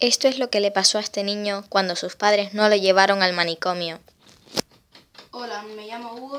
Esto es lo que le pasó a este niño cuando sus padres no lo llevaron al manicomio. Hola, me llamo Hugo